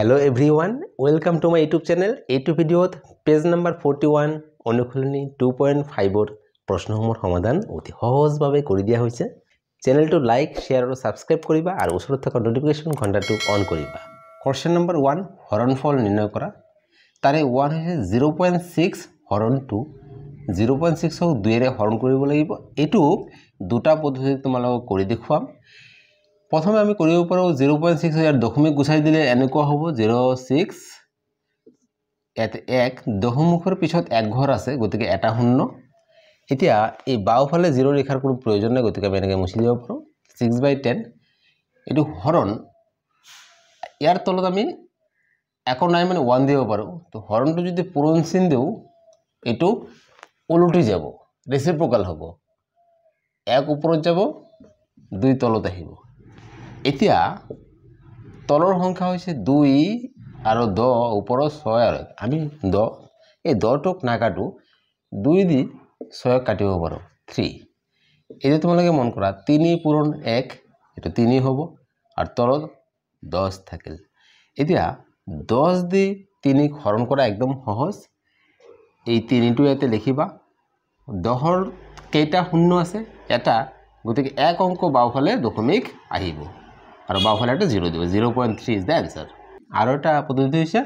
hello everyone welcome to my YouTube channel YouTube ভিডিওত page number forty one অনুশীলনী two point ফাইভৰ প্ৰশ্নসমূহৰ সমাধান অতি সহজভাৱে কৰি দিয়া হৈছে চেনেলটো লাইক শ্বেয়াৰ আৰু ছাবস্ক্ৰাইব কৰিবা আৰু ওচৰত থকা নটিফিকেশ্যন ঘণ্টাটো অন কৰিবা কুৱেশ্যন নম্বৰ ওৱান হৰণফল নিৰ্ণয় কৰা তাৰে ওৱান হৈছে জিৰ' পইণ্ট ছিক্স হৰণ টু জিৰ' পইণ্ট ছিক্সক দুয়েৰে হৰণ কৰিব লাগিব এইটো দুটা পদ্ধতিত তোমালোকক কৰি দেখুৱাম প্ৰথমে আমি কৰিব পাৰোঁ জিৰ' পইণ্ট ছিক্স ইয়াৰ দশমিক গুচাই দিলে এনেকুৱা হ'ব জিৰ' ছিক্স এক দশমুখৰ পিছত এক ঘৰ আছে গতিকে এটা শূন্য এতিয়া এই বাওঁফালে জিৰ' ৰেখাৰ কোনো প্ৰয়োজন নাই গতিকে আমি এনেকৈ মুচি দিব পাৰোঁ ছিক্স বাই টেন এইটো হৰণ ইয়াৰ তলত আমি একো নাই মানে ওৱান দিব পাৰোঁ তো হৰণটো যদি পূৰণ চিন দিওঁ এইটো ওলটি যাব ৰেচিপ্ৰকাল হ'ব এক ওপৰত যাব দুই তলত আহিব এতিয়া তলৰ সংখ্যা হৈছে দুই আৰু দহ ওপৰৰ ছয় আৰু এক আমি দহ এই দহটোক নাকাটো দুই দি ছয়ক কাটিব পাৰোঁ থ্ৰী এতিয়া তোমালোকে মন কৰা তিনি পূৰণ এক এইটো তিনি হ'ব আৰু তলত দহ থাকিল এতিয়া দহ দি তিনিক হৰণ কৰা একদম সহজ এই তিনিটো ইয়াতে লিখিবা দহৰ কেইটা শূন্য আছে এটা গতিকে এক অংক বাওঁফালে দশমিক আহিব আৰু বাওঁফালে এটা জিৰ' দিব zero' point three is the answer আৰু এটা পদ্ধতি হৈছে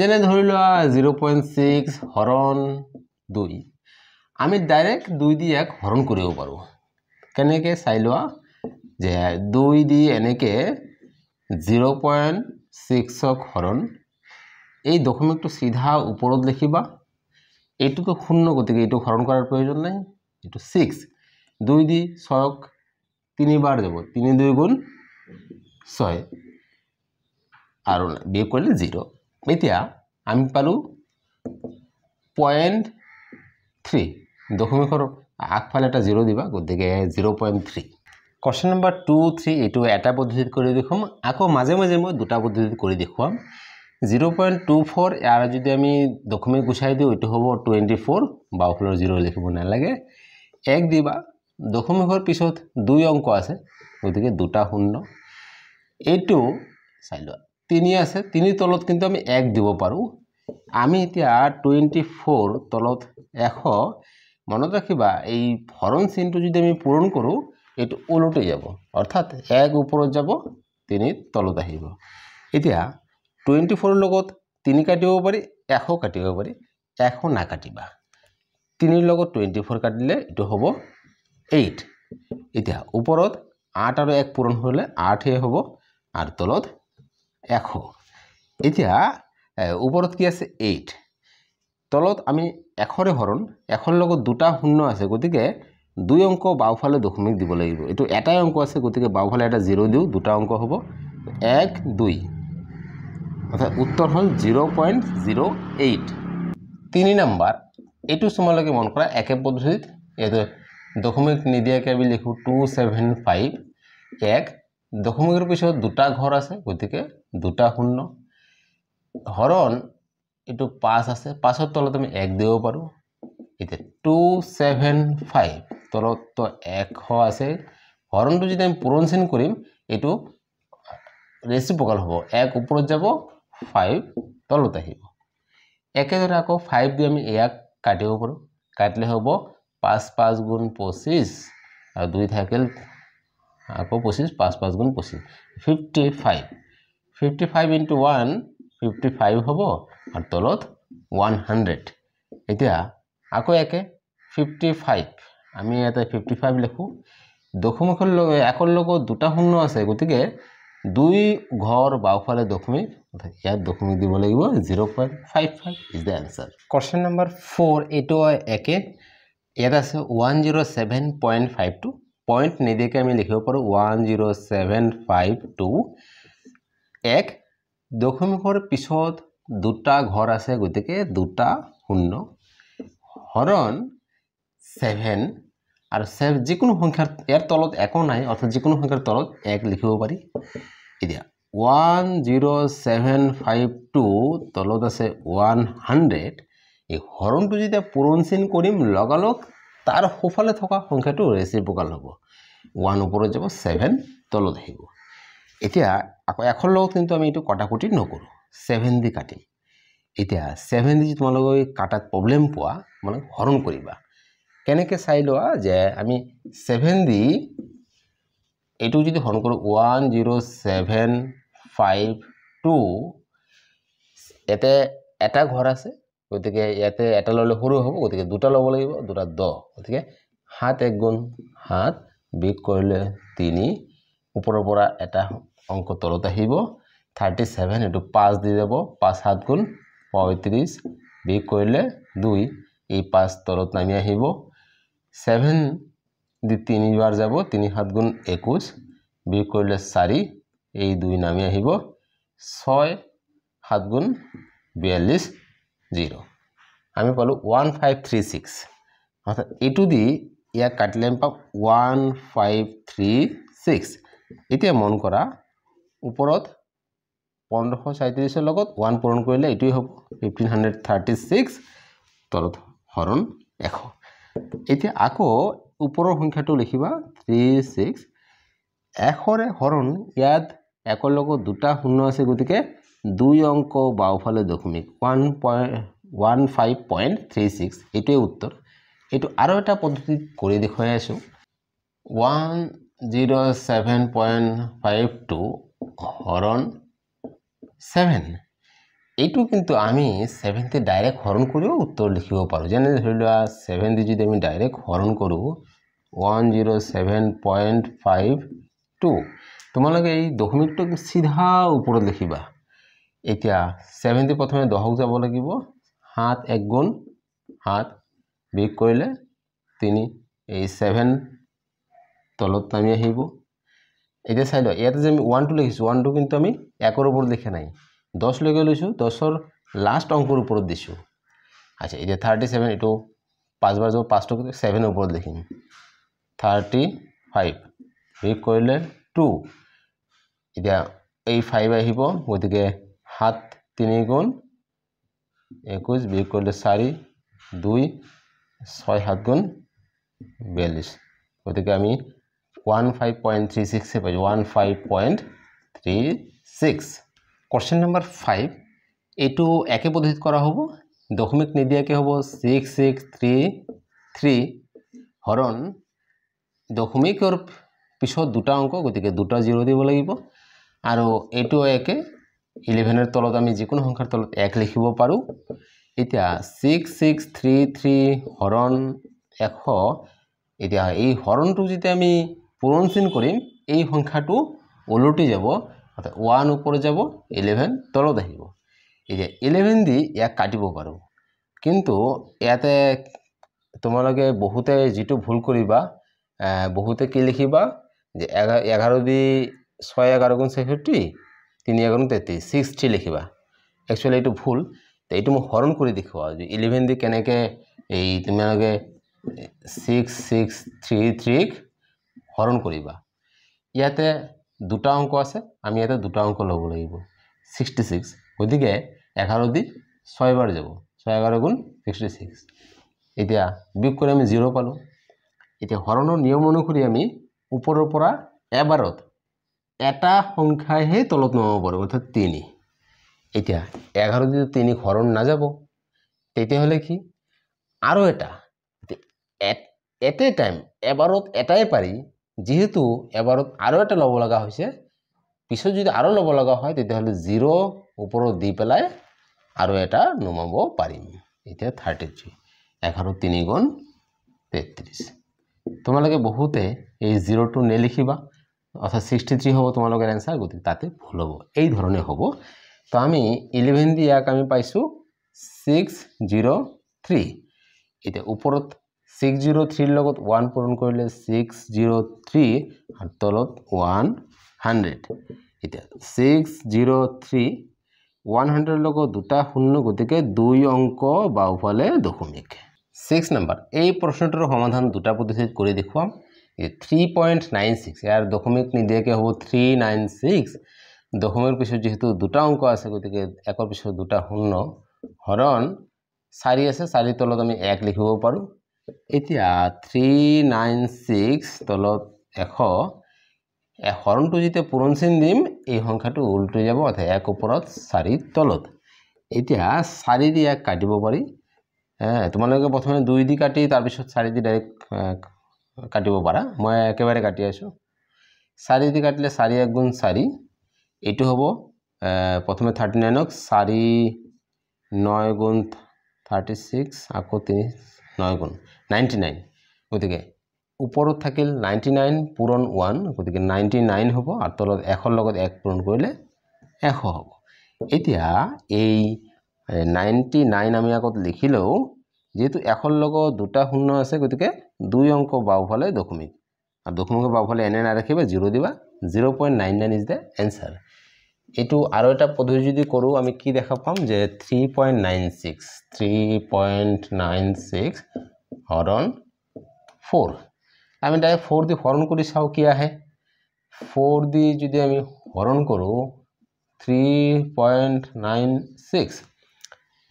যেনে ধৰি লোৱা জিৰ' পইণ্ট ছিক্স হৰণ দুই আমি ডাইৰেক্ট দুই দি এক হৰণ কৰিব পাৰোঁ কেনেকৈ চাই লোৱা যে দুই দি এনেকৈ জিৰ' পইণ্ট ছিক্সক হৰণ এই ডকুমেণ্টটো চিধা ওপৰত লিখিবা এইটোতো শূন্য গতিকে এইটো হৰণ কৰাৰ প্ৰয়োজন নাই এইটো ছিক্স দুই দি ছয়ক তিনিবাৰ যাব তিনি দুই গুণ ছয় আৰু বিয়োগ কৰিলে জিৰ' এতিয়া আমি পালোঁ পইণ্ট থ্ৰী দশমিকৰ আগফালে এটা জিৰ' দিবা গতিকে zero' point three question number two three এইটো এটা পদ্ধতিত কৰি দেখুৱাম আকৌ মাজে মাজে মই দুটা পদ্ধতিত কৰি দেখুৱাম জিৰ' পইণ্ট টু ফ'ৰ ইয়াৰ যদি আমি দশমিক গুচাই দিওঁ এইটো হ'ব টুৱেণ্টি ফ'ৰ বাওঁফালৰ জিৰ' লিখিব নালাগে এক দিবা দশমিকৰ পিছত দুই অংক আছে গতিকে দুটা শূন্য এইটো চাই লোৱা তিনি আছে তিনি তলত কিন্তু আমি এক দিব পাৰোঁ আমি এতিয়া টুৱেণ্টি ফ'ৰ তলত এশ মনত ৰাখিবা এই ফৰণ চিনটো যদি আমি পূৰণ কৰোঁ এইটো ওলটে যাব অৰ্থাৎ এক ওপৰত যাব তিনি তলত আহিব এতিয়া টুৱেণ্টি ফ'ৰৰ লগত তিনি কাটিব পাৰি এশ কাটিব পাৰি এশ নাকাটিবা তিনিৰ লগত টুৱেণ্টি ফ'ৰ কাটিলে এইটো হ'ব এইট এতিয়া ওপৰত আঠ আৰু এক পূৰণ হ'লে আঠহে হ'ব আৰ তলত এশ এতিয়া ওপৰত কি আছে এইট তলত আমি এশৰে হৰণ এখন লগত দুটা শূন্য আছে গতিকে দুই অংক বাওঁফালে দশমিক দিব লাগিব এইটো এটাই অংক আছে গতিকে বাওঁফালে এটা জিৰ' দিওঁ দুটা অংক হব এক দুই অৰ্থাৎ উত্তৰ হল জিৰ' পইণ্ট জিৰ' এইট তিনি নম্বৰ এইটো সময়লকে মন কৰা একে পদ্ধতিত দশমিক নিদিয়াকৈ আমি লিখোঁ টু ছেভেন ফাইভ এক দশমীৰ পিছত দুটা ঘৰ আছে গতিকে দুটা শূন্য হৰণ এইটো পাঁচ আছে পাঁচৰ তলত আমি এক দিব পাৰোঁ এতিয়া টু ছেভেন ফাইভ তলততো এশ আছে হৰণটো যদি আমি পূৰণ চিন কৰিম এইটো ৰেচি পকাল হ'ব এক ওপৰত যাব ফাইভ তলত আহিব একেদৰে আকৌ ফাইভ দি আমি ইয়াক কাটিব পাৰোঁ কাটিলে হ'ব পাঁচ পাঁচ গুণ পঁচিছ আৰু দুই থাকিল আকৌ পঁচিছ পাঁচ পাঁচ গুণ পঁচিছ fifty five fifty five into one fifty five হ'ব আৰু তলত ওৱান হাণ্ড্ৰেড এতিয়া আকৌ একে ফিফটি ফাইভ আমি ইয়াতে ফিফটি ফাইভ লিখোঁ দশমুখৰ লগত একৰ লগত দুটা শূন্য আছে গতিকে দুই ঘৰ বাওঁফালে দশমিক ইয়াত দশমিক দিব লাগিব zero' point five five is the answer question number four এইটো একে ইয়াত আছে one zero' seven point five two point নিদিয়াকৈ আমি লিখিব পাৰোঁ one zero' seven five two এক দশমিকৰ পিছত দুটা ঘৰ আছে গতিকে দুটা শূন্য হৰণ ছেভেন আৰু ছেভেন যিকোনো সংখ্যাৰ ইয়াৰ তলত একো নাই অৰ্থাৎ যিকোনো সংখ্যাৰ তলত এক লিখিব পাৰি এতিয়া one zero' seven five two তলত আছে ওৱান হাণ্ড্ৰেড এই হৰণটো যেতিয়া পূৰণ চিন কৰিম লগালগ তাৰ সোঁফালে থকা সংখ্যাটো ৰেচিপকাল হ'ব ওৱান ওপৰত যাব ছেভেন তলত আহিব এতিয়া আকৌ এখন লগত কিন্তু আমি এইটো কটাকুটি নকৰোঁ ছেভেন দি কাটিম এতিয়া ছেভেন দি তোমালোকে কটাত প্ৰব্লেম পোৱা মানে হৰণ কৰিবা কেনেকৈ চাই লোৱা যে আমি ছেভেন দি এইটো যদি হৰণ কৰোঁ one zero' seven five two ইয়াতে এটা ঘৰ আছে গতিকে ইয়াতে এটা ল'লে সৰু হ'ব গতিকে দুটা ল'ব লাগিব দুটা দহ গতিকে সাত এক গুণ সাত বিগ কৰিলে তিনি ওপৰৰ পৰা এটা অংক তলত আহিব থাৰ্টি ছেভেন এইটো পাঁচ দি যাব পাঁচ সাত গুণ পঁয়ত্ৰিছ বিগ কৰিলে দুই এই পাঁচ তলত নামি আহিব ছেভেন দি তিনিবাৰ যাব তিনি সাত গুণ একৈছ বিগ কৰিলে চাৰি এই দুই নামি আহিব ছয় সাত গুণ বিয়াল্লিছ জিৰ' আমি পালোঁ ওৱান ফাইভ থ্ৰী ছিক্স অৰ্থাৎ এইটো দি ইয়াক কাটি লৈ পাম ওৱান ফাইভ থ্ৰী ছিক্স এতিয়া মন কৰা ওপৰত পোন্ধৰশ ছয়ত্ৰিছৰ লগত ওৱান পূৰণ কৰিলে এইটোৱেই হ'ব ফিফটিন হাণ্ড্ৰেড থাৰ্টি ছিক্স তলত হৰণ এশ এতিয়া আকৌ ওপৰৰ সংখ্যাটো লিখিবা থ্ৰী ছিক্স এশৰে হৰণ ইয়াত একৰ লগত দুটা শূন্য আছে গতিকে দুই অংক বাওঁফালে দশমিক one point one five point three six এইটোৱেই উত্তৰ এইটো আৰু এটা পদ্ধতি কৰি দেখুৱাই আছোঁ one zero' seven point five two হৰণ ছেভেন এইটো কিন্তু আমি ছেভেনটি ডাইৰেক্ট হৰণ কৰিও উত্তৰ লিখিব পাৰোঁ যেনে ধৰি লোৱা ছেভেনটি যদি আমি ডাইৰেক্ট হৰণ কৰোঁ one zero' seven point five two তোমালোকে এই দশমিকটো চিধা ওপৰত লিখিবা এতিয়া ছেভেনটি প্ৰথমে দহক যাব লাগিব সাত এক গুণ সাত বিয়োগ কৰিলে তিনি এই ছেভেন তলত নামি আহিব এতিয়া চাই লওক ইয়াতে যে আমি ওৱানটো লিখিছোঁ ওৱানটো কিন্তু আমি একৰ ওপৰত লিখা নাই দহলৈকে লৈছোঁ দহৰ লাষ্ট অংকৰ ওপৰত দিছোঁ আচ্ছা এতিয়া থাৰ্টি ছেভেন এইটো পাঁচবাৰ যাব পাঁচটো ছেভেনৰ ওপৰত লিখিম থাৰ্টি ফাইভ বিয়োগ কৰিলে টু এতিয়া এই ফাইভ আহিব গতিকে সাত তিনি গুণ একৈছ বিয়োগ কৰিলে চাৰি দুই ছয় সাত গুণ বিয়াল্লিশ গতিকে আমি ওয়ান ফাইভ পয়েন্ট থ্রি সিক্সে পাই one five point three six question number five এইটো একে পদ্ধতিত কৰা হ'ব দশমিক নিদিয়াকে হ'ব ছিক্স ছিক্স থ্রি থ্ৰী হৰণ দশমিকৰ পিছত দুটা অংক গতিকে দুটা জিৰ' দিব লাগিব আৰু এইটো একে ইলেভেনৰ তলত আমি যিকোনো সংখ্যাৰ তলত এক লিখিব পাৰোঁ এতিয়া ছিক্স ছিক্স থ্ৰী থ্ৰী হৰণ এশ এতিয়া এই হৰণটো যেতিয়া আমি পূৰণ চিন কৰিম এই সংখ্যাটো ওলটি যাব ওৱান ওপৰত যাব ইলেভেন তলত আহিব এতিয়া ইলেভেন দি ইয়াক কাটিব পাৰোঁ কিন্তু ইয়াতে তোমালোকে বহুতে যিটো ভুল কৰিবা বহুতে কি লিখিবা যে এঘাৰ এঘাৰ দুই ছয় এঘাৰ গুণ ছেষষ্ঠি তিনি এঘাৰ গুণ তেত্ৰিছ ছিক্সটি লিখিবা একচুৱেলি এইটো ভুল তো এইটো মোক হৰণ কৰি দেখাওয়া যে ইলেভেন দি কেন এই তোমালে ছিক্স ছিক্স থ্ৰী থ্ৰিক হৰণ কৰিবা ইয়াতে দুটা অংক আছে আমি ইয়াতে দুটা অংক লব লাগিব ছিক্সটি ছিক্স গতিকে এঘাৰ দি ছয়বাৰ যাব ছয় এঘাৰ গুণ ছিক্সটি ছিক্স এতিয়া বিয়োগ কৰি আমি জিৰ' পালোঁ এতিয়া হৰণৰ নিয়ম অনুসৰি আমি ওপৰৰ পৰা এবাৰত এটা সংখ্যাইহে তলত নমাব পাৰোঁ অৰ্থাৎ তিনি এতিয়া এঘাৰ দিনত তিনি শৰণ নাযাব তেতিয়াহ'লে কি আৰু এটা এট এ টাইম এবাৰত এটাই পাৰি যিহেতু এবাৰত আৰু এটা ল'ব লগা হৈছে পিছত যদি আৰু ল'ব লগা হয় তেতিয়াহ'লে জিৰ' ওপৰত দি পেলাই আৰু এটা নমাব পাৰিম এতিয়া থাৰ্টি থ্ৰী এঘাৰ তিনি গুণ তেত্ৰিছ তোমালোকে বহুতে এই জিৰ'টো নিলিখিবা অৰ্থাৎ ছিক্সটি থ্ৰী হ'ব তোমালোকৰ এনচাৰ গতিকে তাতে ভুল হ'ব এইধৰণে হ'ব তো আমি ইলেভেন দিয়ে আমি পাইছো সিক্স জিরো থ্রি এটা উপর সিক্স জিরো থ্রির ওয়ান পূরণ করলে সিক্স জিরো থ্রি আর তলত ওয়ান হান্ড্রেড এটা six zero three one hundred দুটা শূন্য গতি দুই অঙ্ক বা উফালে দশমিক সিক্স নম্বর এই প্রশ্নটার সমাধান দুটা পদ্ধতিত করে দেখুম থ্রি পয়েন্ট নাইন সিক্স ইয়ার দশমিক নিদিয়াকে হব থ্রি নাইন সিক্স দশমীৰ পিছত যিহেতু দুটা অংক আছে গতিকে একৰ পিছত দুটা শূন্য হৰণ চাৰি আছে চাৰি তলত আমি এক লিখিব পাৰোঁ এতিয়া থ্ৰী নাইন ছিক্স তলত এশ হৰণটো যেতিয়া পূৰণ চিন দিম এই সংখ্যাটো ওলটো যাব অৰ্থাৎ এক ওপৰত চাৰি তলত এতিয়া চাৰি দি এক কাটিব পাৰি তোমালোকে প্ৰথমে দুই দি কাটি তাৰপিছত চাৰি দি ডাইৰেক্ট কাটিব পাৰা মই একেবাৰে কাটি আছোঁ চাৰি দি কাটিলে চাৰি এক গুণ চাৰি এইটো হ'ব প্ৰথমে থাৰ্টি নাইনক চাৰি নয় গুণ থাৰ্টি ছিক্স আকৌ তিনি নয় গুণ নাইণ্টি নাইন গতিকে ওপৰত থাকিল নাইণ্টি নাইন পূৰণ ওৱান গতিকে নাইণ্টি নাইন হ'ব আৰু তলত এশৰ লগত এক পূৰণ কৰিলে এশ হ'ব এতিয়া এই নাইণ্টি নাইন আমি আগত লিখিলেও যিহেতু এশৰ লগত দুটা শূন্য আছে গতিকে দুই অংক বাওঁফালে দশমিক আৰু দশমিকৰ বাওঁফালে এনে নাৰাখিবা জিৰ' দিবা zero' point nine nine is the answer এইটো আৰু এটা পদ্ধতি যদি কৰোঁ আমি কি দেখা পাম যে three point nine six three point nine six হৰণ ফ'ৰ আমি ডাইৰেক্ট ফ'ৰ দি হৰণ কৰি চাওঁ কি আহে ফ'ৰ দি যদি আমি হৰণ কৰোঁ থ্ৰী পইণ্ট নাইন ছিক্স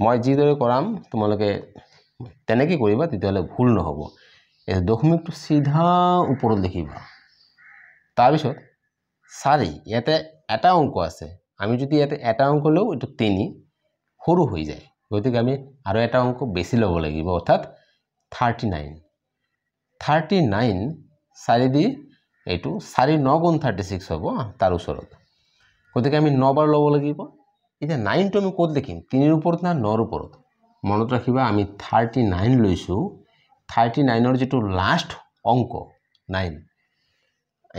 মই যিদৰে কৰাম তোমালোকে তেনেকৈ কৰিবা তেতিয়াহ'লে ভুল নহ'ব এই দশমিকটো চিধা ওপৰত লিখিবা তাৰপিছত চাৰি ইয়াতে এটা অংক আছে আমি যদি ইয়াতে এটা অংক লওঁ এইটো তিনি সৰু হৈ যায় গতিকে আমি আৰু এটা অংক বেছি ল'ব লাগিব অৰ্থাৎ থাৰ্টি নাইন থাৰ্টি নাইন চাৰি দি এইটো চাৰি ন গুণ থাৰ্টি ছিক্স হ'ব তাৰ ওচৰত গতিকে আমি নবাৰ ল'ব লাগিব এতিয়া নাইনটো আমি ক'ত লিখিম তিনিৰ ওপৰত না নৰ ওপৰত মনত ৰাখিবা আমি থাৰ্টি নাইন লৈছোঁ থাৰ্টি নাইনৰ যিটো লাষ্ট অংক নাইন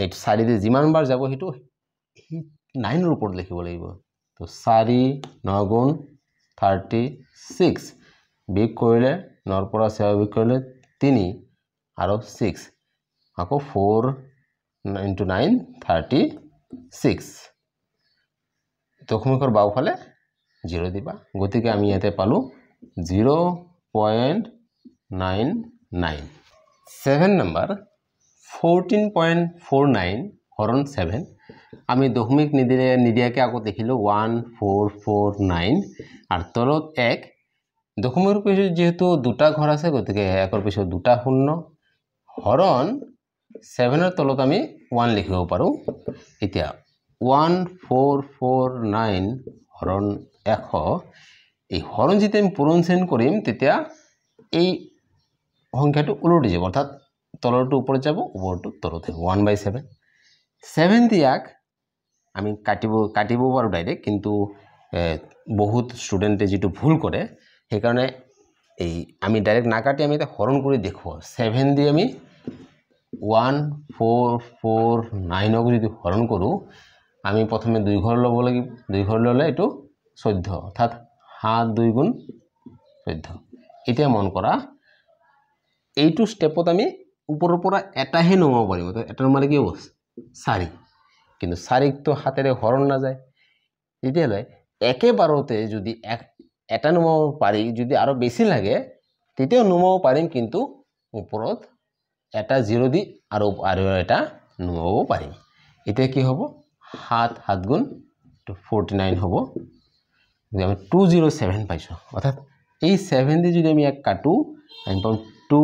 এইটো চাৰি দি যিমানবাৰ যাব সেইটো সেই নাইন ৰূপত লিখিব লাগিব তো চাৰি নগুণ থাৰ্টি ছিক্স বিগ কৰিলে নৰ পৰা চেৱা বিগ কৰিলে তিনি আৰু ছিক্স আকৌ four into nine thirty six দশমিকৰ বাওঁফালে জিৰ' দিবা গতিকে আমি ইয়াতে পালোঁ zero' point nine nine seven number fourteen point four nine হৰণ ছেভেন আমি দশমিক নিদিলে নিদিয়াকৈ আকৌ দেখিলোঁ ওৱান ফ'ৰ ফ'ৰ নাইন আৰু তলত এক দশমীৰ পিছত যিহেতু দুটা ঘৰ আছে গতিকে একৰ পিছত দুটা শূন্য হৰণ ছেভেনৰ তলত আমি ওৱান লিখিব পাৰোঁ এতিয়া ওৱান ফ'ৰ ফ'ৰ নাইন হৰণ এশ এই হৰণ যেতিয়া আমি পূৰণ চেন কৰিম তেতিয়া এই সংখ্যাটো ওলটি যাব অৰ্থাৎ তলৰটো ওপৰত যাব ওপৰটো তলত ওৱান বাই ছেভেন ছেভেণ্টি ইয়াক আমি কাটিব কাটিব পাৰোঁ ডাইৰেক্ট কিন্তু বহুত ষ্টুডেণ্টে যিটো ভুল কৰে সেইকাৰণে এই আমি ডাইৰেক্ট নাকাটি আমি এতিয়া হৰণ কৰি দেখুৱাওঁ ছেভেন দি আমি ওৱান ফ'ৰ ফ'ৰ নাইনক যদি হৰণ কৰোঁ আমি প্ৰথমে দুই ঘৰ ল'ব লাগিব দুই ঘৰ ল'লে এইটো চৈধ্য অৰ্থাৎ সাত দুই গুণ চৈধ্য এতিয়া মন কৰা এইটো ষ্টেপত আমি ওপৰৰ পৰা এটাহে নমাব পাৰিম এটা নমালে কি হ'ব চাৰি কিন্তু চাৰিকটো হাতেৰে হৰণ নাযায় তেতিয়াহ'লে একেবাৰতে যদি এক এটা নুমাব পাৰি যদি আৰু বেছি লাগে তেতিয়াও নুমাব পাৰিম কিন্তু ওপৰত এটা জিৰ' দি আৰু আৰু এটা নুমাব পাৰিম এতিয়া কি হ'ব সাত সাত গুণ টু ফৰ্টি নাইন হ'ব গতিকে আমি টু জিৰ' ছেভেন পাইছোঁ অৰ্থাৎ এই ছেভেন দি যদি আমি ইয়াক কাটো আমি পাম টু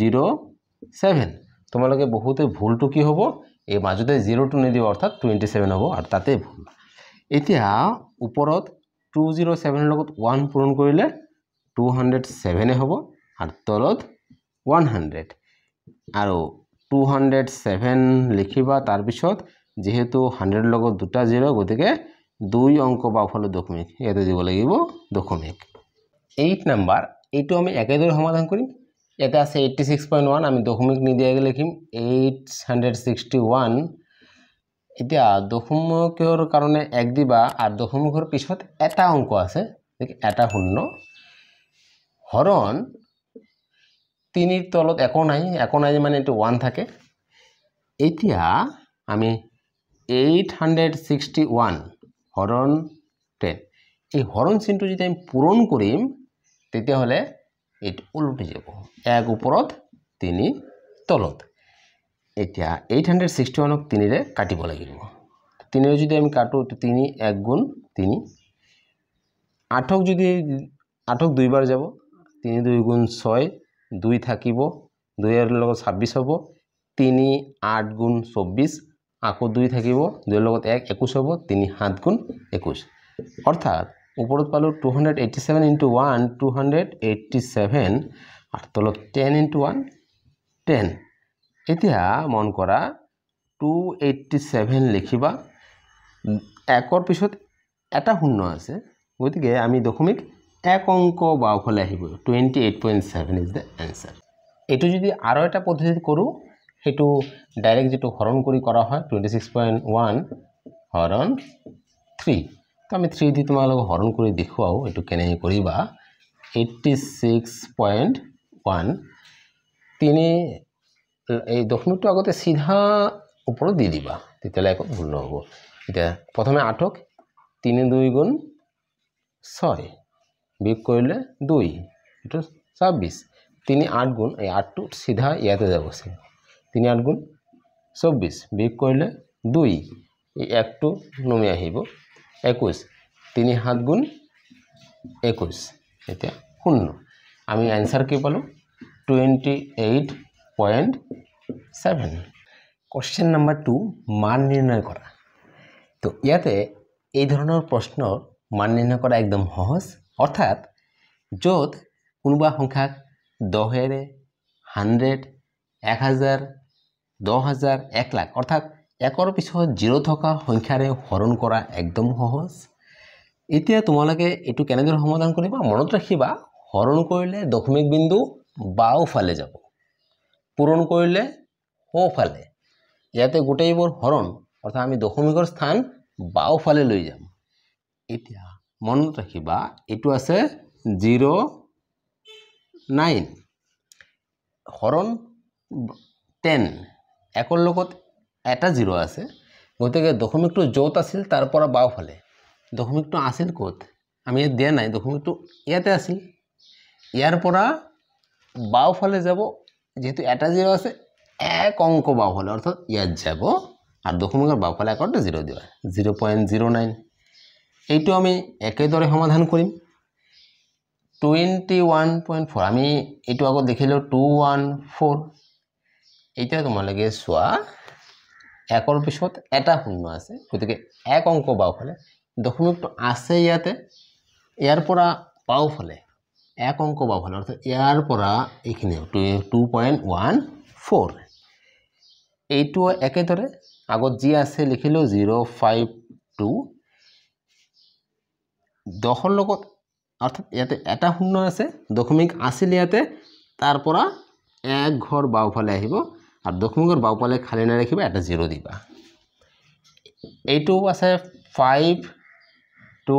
জিৰ' ছেভেন তোমালোকে বহুতে ভুলটো কি হ'ব এই মাজতে জিরোটো নিদিব অর্থাৎ টুয়েন্টি সেভেন হব আর তাতে ভুল এতিয়া উপর টু জিরো সেভেনের ওয়ান পূরণ করলে টু হান্ড্রেড সেভেনে হব আর তলত ওয়ান হান্ড্রেড আর টু হান্ড্রেড সেভেন লিখবা তারপর যেহেতু হান্ড্রেড দুটা জিরো গতি দুই অঙ্ক বাফালো দশমিক এতে দিব লাগবে দশমিক এইট নাম্বার এইটু আমি একদরে সমাধান করি ইয়াতে আছে এইট্টি সিক্স পইণ্ট ওৱান আমি দশমিক নিদিয়াকৈ লিখিম এইট হাণ্ড্ৰেড ছিক্সটি ওৱান এতিয়া দশমুখৰ কাৰণে এক দিবা আৰু দশমুখৰ পিছত এটা অংক আছে এটা শূন্য হৰণ তিনিৰ তলত একো নাই একো নাই মানে এইটো ওৱান থাকে এতিয়া আমি এইট হাণ্ড্ৰেড ছিক্সটি ওৱান হৰণ টেন এই হৰণ চিনটো যদি আমি পূৰণ কৰিম তেতিয়াহ'লে এইট উল্টে যাব এক উপরত তিনি তলত এতিয়া এইট হাণ্ড্ৰেড ছিক্সটি ওৱানক তিনিৰে কাটিব লাগিব তিনিৰে যদি আমি কাটো তিনি এক গুণ তিনি আঠক যদি আঠক দুইবাৰ যাব তিনি দুই গুণ ছয় দুই থাকিব দুইৰ লগত ছাব্বিছ হ'ব তিনি আঠ গুণ চৌব্বিছ আকৌ দুই থাকিব দুইৰ লগত এক একৈছ হ'ব তিনি সাত গুণ একৈছ অৰ্থাৎ ওপর পালো two hundred eighty seven into one two hundred eighty seven আর তলত টেন ইন্টু ওয়ান টেন এতিয়া মন করা টু এইটি সেভেন লিখিবা একর পিছত এটা শূন্য আছে গতি আমি দশমিক এক অঙ্ক বাওফলে আহিব twenty eight point seven is the answer এই যদি আরও একটা পদ্ধতিত করো সে ডাইরেক্ট যেটা হরণ করে করা হয় টুয়েন্টি সিক্স পয়েন্ট ওয়ান হরণ থ্রি আমি থ্রি এইটি তোমালোক হরণ করে দেখাও এই কেন করবা এইটি সিক্স পয়েন্ট ওয়ান তিনি এই দশমিকট আগতে সিধা উপর দিয়ে দিবা তাহলে একদম ভুল নহব এটা প্রথমে আটক তিন দুই গুণ ছয় বিয়োগ করলে দুই এই ছাব্বিশ তিন আট গুণ এই আটটু সিধা ইয়াতে যাব সে তিন আট গুণ চব্বিশ বিয়োগ করলে দুই এই একটু নমে আহিব একুশ তিনি হাত গুণ একুশ এতিয়া শূন্য আমি অ্যান্সার কি পালোঁ twenty eight point seven question number two মান নিৰ্ণয় কৰা তো ইয়াতে এই ধৰণৰ প্রশ্ন মান নিৰ্ণয় কৰা একদম সহজ অৰ্থাৎ য'ত কোনোবা সংখ্যাক দহেৰে হাণ্ড্ৰেড এক হাজাৰ দহ হাজাৰ এক লাখ অৰ্থাৎ একৰ পিছত জিৰ' থকা সংখ্যাৰে হৰণ কৰা একদম সহজ এতিয়া তোমালোকে এইটো কেনেদৰে সমাধান কৰিবা মনত ৰাখিবা হৰণ কৰিলে দশমিক বিন্দু বাওঁফালে যাব পূৰণ কৰিলে সোঁফালে ইয়াতে গোটেইবোৰ হৰণ অৰ্থাৎ আমি দশমিকৰ স্থান বাওঁফালে লৈ যাম এতিয়া মনত ৰাখিবা এইটো আছে জিৰ' নাইন হৰণ টেন একৰ লগত এটা জিৰো আছে গতিকে দশমিকটো য'ত আছিল তাৰ পৰা বাওঁফালে দশমিকটো আছিল ক'ত আমি ইয়াত দিয়া নাই দশমিকটো ইয়াতে আছিল ইয়াৰ পৰা বাওঁফালে যাব যিহেতু এটা জিৰ' আছে এক অংক বাওঁফালে অৰ্থাৎ ইয়াত যাব আৰু দশমিকৰ বাওঁফালে একাউণ্টে জিৰ' দিব জিৰ' পইণ্ট জিৰ' নাইন এইটো আমি একেদৰে সমাধান কৰিম টুৱেণ্টি ওৱান পইণ্ট ফ'ৰ আমি এইটো আগত দেখিলোঁ টু ওৱান ফ'ৰ এতিয়া তোমালোকে চোৱা একৰ পিছত এটা শূন্য আছে গতিকে এক অংক বাওঁফালে দশমিকটো আছে ইয়াতে ইয়াৰ পৰা বাওঁফালে এক অংক বাওঁফালে অৰ্থাৎ ইয়াৰ পৰা এইখিনি টু পইণ্ট ওৱান ফ'ৰ এইটো একেদৰে আগত যি আছে লিখিলোঁ জিৰ' ফাইভ টু দশৰ লগত অৰ্থাৎ ইয়াতে এটা শূন্য আছে দশমিক আছিল ইয়াতে তাৰ পৰা এক ঘৰ বাওঁফালে আহিব আৰু দশমিকৰ বাওঁফালে খালী না ৰাখবা একটা জিৰো দিবা এইটো আছে ফাইভ টু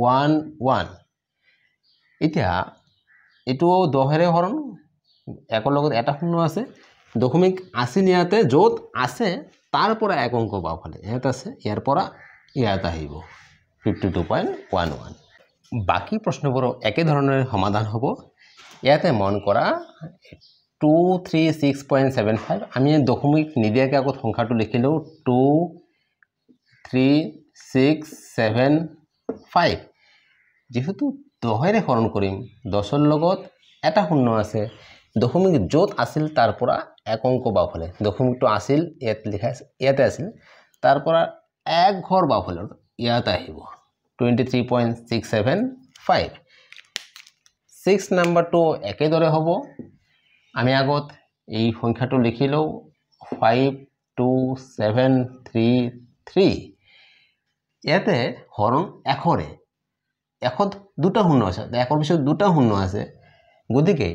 ওৱান ওৱান এতিয়া এইটো দহেৰে হৰণ একৰ লগত এটা শূন্য আছে দশমিক আশি নিয়াতে যত আছে তাৰ পৰা এক অঙ্ক বাওঁফালে ইয়াত আছে ইয়াৰ পৰা ইয়াত আহিব fifty two point one one বাকী প্ৰশ্নবোৰ একে সমাধান হব ইয়াতে মন কৰা two three six point seven five আমি দশমিক নিদিয়াকৈ আগত সংখ্যাটো লিখিলোঁ two three six seven five যিহেতু দহেৰে হৰণ কৰিম দহৰ লগত এটা শূন্য আছে দশমিক য'ত আছিল তাৰ পৰা এক অংক বাওঁফালে দশমিকটো আছিল ইয়াত লিখা ইয়াতে আছিল তাৰ পৰা এক ঘৰ বাওঁফালে ইয়াত আহিব twenty three point six seven five six নাম্বাৰটো একেদৰে হ'ব আমি আগত এই সংখ্যাটো লিখিলোঁ five two seven three three ইয়াতে হৰণ এশৰে এশত দুটা শূন্য আছে এশৰ পিছত দুটা শূন্য আছে গতিকে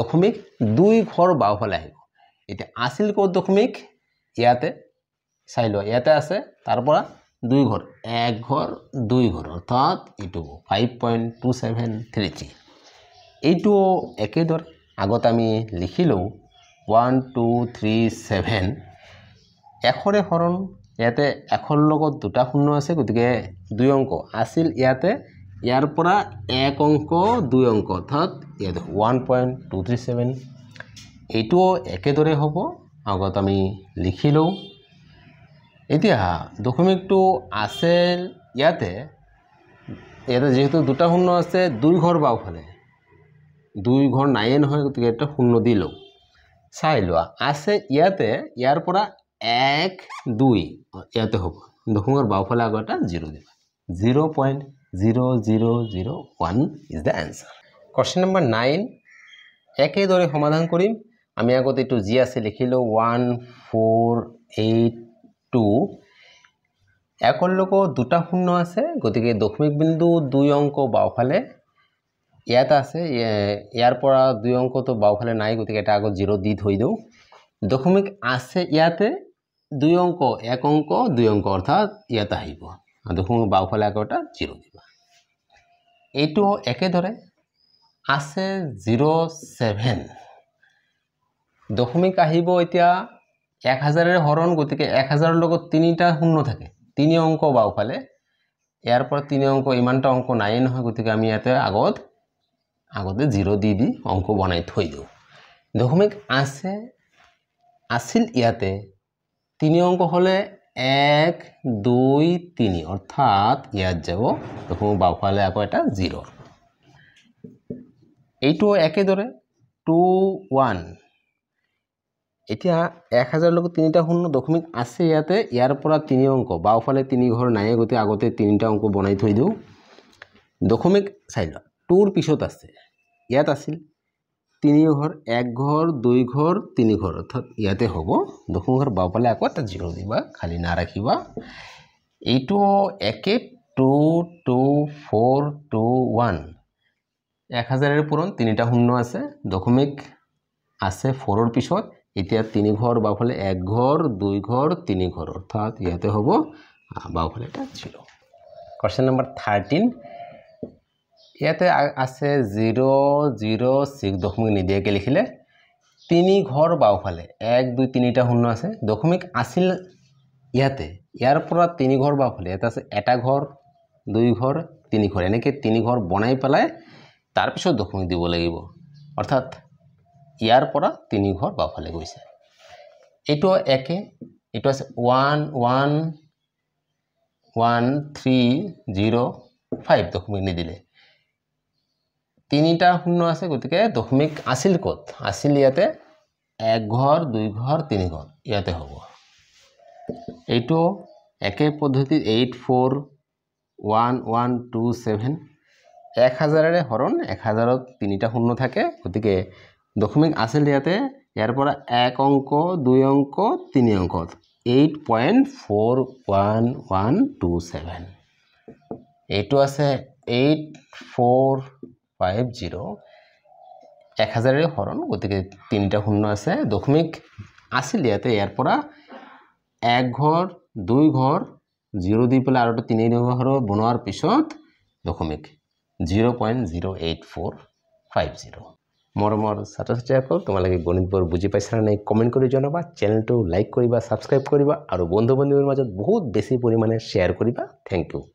দশমিক দুই ঘৰ বাওঁফালে আহিব এতিয়া আছিল ক'ত দশমিক ইয়াতে চাই লোৱা ইয়াতে আছে তাৰ পৰা দুই ঘৰ এক ঘৰ দুই ঘৰ অৰ্থাৎ এইটো five point two seven three three এইটো একেদৰে আগত আমি লিখি লওঁ ওৱান টু থ্ৰী ছেভেন এশৰে হৰণ ইয়াতে এশৰ লগত দুটা শূন্য আছে গতিকে দুই অংক আছিল ইয়াতে ইয়াৰ পৰা এক অংক দুই অংক অৰ্থাৎ ইয়াতে one point two three seven এইটোও একেদৰে হ'ব আগত আমি লিখি লওঁ এতিয়া দশমিকটো আছিল ইয়াতে ইয়াতে যিহেতু দুটা শূন্য আছে দুই ঘৰ বাওঁফালে দুই ঘৰ নাইয়ে নহয় গতিকে এটা শূন্য দি লওঁ চাই লোৱা আছে ইয়াতে ইয়াৰ পৰা এক দুই ইয়াতে হ'ব দশমৰ বাওঁফালে আকৌ এটা জিৰ' দিবা zero' point zero' zero' zero' one is the answer question number nine একেদৰে সমাধান কৰিম আমি আগতে এইটো জি আছে লিখিলোঁ ওৱান ফ'ৰ এইট টু একৰ লগত দুটা শূন্য আছে গতিকে দশমিক বিন্দু দুই অংক বাওঁফালে ইয়াত আছে ইয়াৰ পৰা দুই অঙ্কতো বাওফালে নাই গতিকে এটা আগত জিরো দি থৈ দিওঁ দশমিক আছে ইয়াতে দুই অঙ্ক এক অঙ্ক দুই অঙ্ক অর্থাৎ ইয়াত আহিব দশমিক বাওফালে আকৌ এটা জিরো দিবা এইটো একেদৰে আছে জিৰো সেভেন দশমিক আহিব এতিয়া এক হাজাৰেৰে হৰণ গতিকে এক হাজাৰৰ লগত তিনিটা শূন্য থাকে তিনি অংক বাওঁফালে ইয়াৰ পৰা তিনি অংক ইমানটা অংক নাইয়ে নহয় গতিকে আমি ইয়াতে আগত আগতে জিৰ' দি দি অংক বনাই থৈ দিওঁ দশমিক আছে আছিল ইয়াতে তিনি অংক হ'লে এক দুই তিনি অৰ্থাৎ ইয়াত যাব দশমিক বাওঁফালে আকৌ এটা জিৰ' এইটো একেদৰে টু ওৱান এতিয়া এক হাজার লগত তিনিটা শূন্য দশমিক আছে ইয়াতে ইয়াৰ পৰা তিনি অংক বাওঁফালে তিনি ঘৰ নায়ে গতিকে আগতে তিনিটা অংক বনাই থৈ দিওঁ দশমিক চাই লওয়া টুৰ পিছত আছে ইয়াত আছিল তিনি ঘৰ এক ঘৰ দুই ঘৰ তিনি ঘৰ অৰ্থাৎ ইয়াতে হ'ব দশম ঘৰ বাওঁফালে আকৌ তাত জিৰ' দিবা খালি নাৰাখিবা এইটো একে two two four two one এক হাজাৰৰ পূৰণ তিনিটা শূন্য আছে দশমিক আছে ফ'ৰৰ পিছত এতিয়া তিনি ঘৰ বাওঁফালে এক ঘৰ দুই ঘৰ তিনি ঘৰ অৰ্থাৎ ইয়াতে হ'ব বাওঁফালে এটা জিৰ' কুৱেশ্যন নম্বৰ থাৰ্টিন ইয়াতে আছে জিৰ' জিৰ' ছিক্স দশমিক নিদিয়াকৈ লিখিলে তিনি ঘৰ বাওঁফালে এক দুই তিনিটা শূন্য আছে দশমিক আছিল ইয়াতে ইয়াৰ পৰা তিনি ঘৰ বাওঁফালে ইয়াত আছে এটা ঘৰ দুই ঘৰ তিনি ঘৰ এনেকৈ তিনি ঘৰ বনাই পেলাই তাৰপিছত দশমিক দিব লাগিব অৰ্থাৎ ইয়াৰ পৰা তিনি ঘৰ বাওঁফালে গৈছে এইটো একে এইটো আছে one one one three zero' five দশমিক নিদিলে তিনিটা শূন্য আছে গতিকে দশমিক আছিল ক'ত আছিল ইয়াতে এক ঘৰ দুই ঘৰ তিনি ঘৰ ইয়াতে হ'ব এইটো একে পদ্ধতি eight four one one two seven এক হাজাৰেৰে হৰণ এক হাজাৰত তিনিটা শূন্য থাকে গতিকে দশমিক আছিল ইয়াতে ইয়াৰ পৰা এক অংক দুই অংক তিনি অংকত eight point four one one two seven এইটো আছে এইট ফ'ৰ ফাইভ জিরো এক হাজারের হরণ গতিকে তিনটা শূন্য আছে দশমিক আসিল ইয়াতে ইয়ারপরা এক ঘর দুই ঘর জিরো দিয়ে পেলে আরো তিন ঘর বনার পিছত দশমিক zero point zero eight four five zero মরমর ছাত্রছাত্রী সকল তোমালে গণিতবর বুঝি পাইছা নাই কমেন্ট করে জানাবা চ্যানেলটি লাইক করবা সাবস্ক্রাইব করবা আর বন্ধু বান্ধবীর মাজত বহুত বেশি পরিমাণে শেয়ার করবা থ্যাংক ইউ